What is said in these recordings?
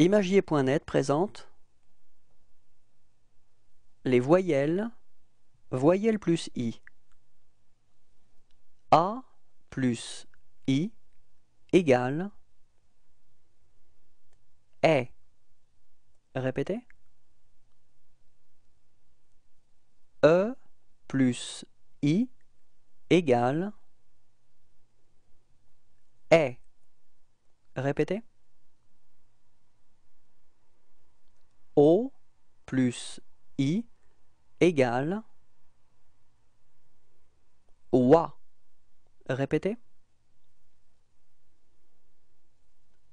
Imagier.net présente les voyelles, voyelles plus i. A plus i égale E. Répétez. E plus i égale E. Répétez. O plus I égale Wa. Répétez.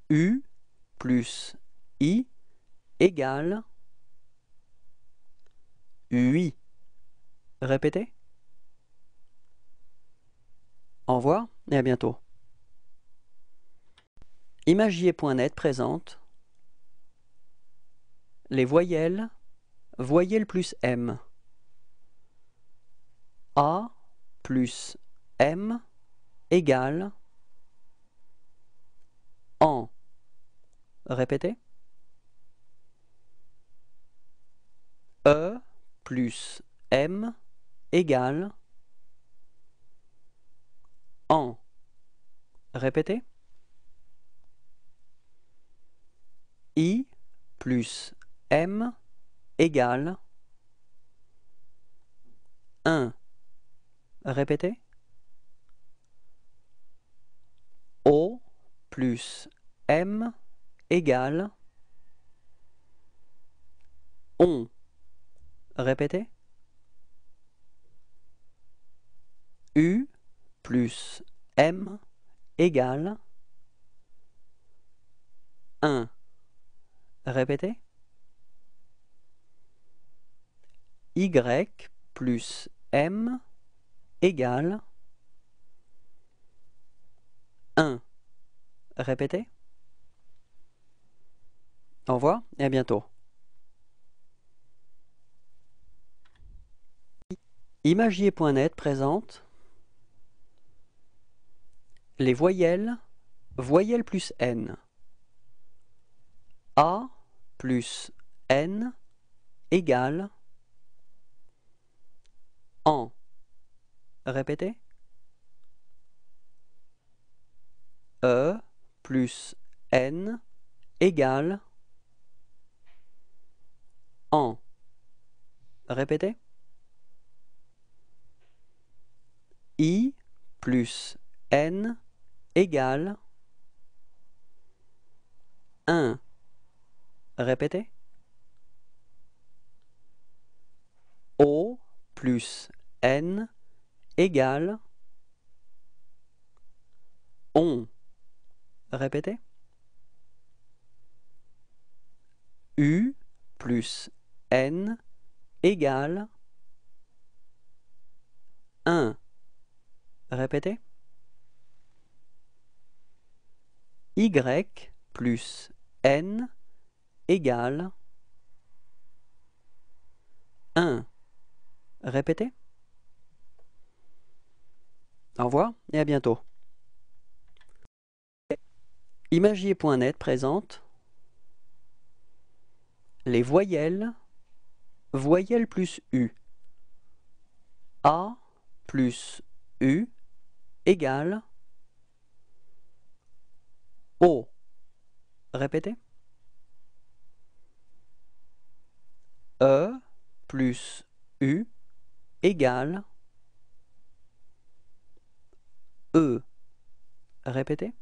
U plus I égale UI. Répétez. Au revoir et à bientôt. Imagier.net présente les voyelles, voyelles plus M. A plus M égale en. Répétez. E plus M égale en. Répétez. I plus M égale 1. Répétez. O plus M égale on. Répétez. U plus M égale 1. Répétez. y plus m égale 1. Répétez. envoie et à bientôt. Imagier.net présente les voyelles, voyelles plus n. A plus n égale en. Répétez. E plus N égale en. Répétez. I plus N égale Un. Répétez. O plus n égale on. Répétez. U plus n égale 1. Répétez. Y plus n égale 1. Répétez. Au revoir et à bientôt. Imagier.net présente les voyelles, voyelles plus U. A plus U égale O. Répétez. E plus U égale E, répétez,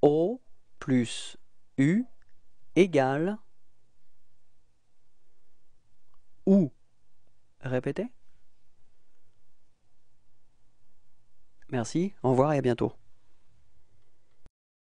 O plus U égale OU, répétez. Merci, au revoir et à bientôt.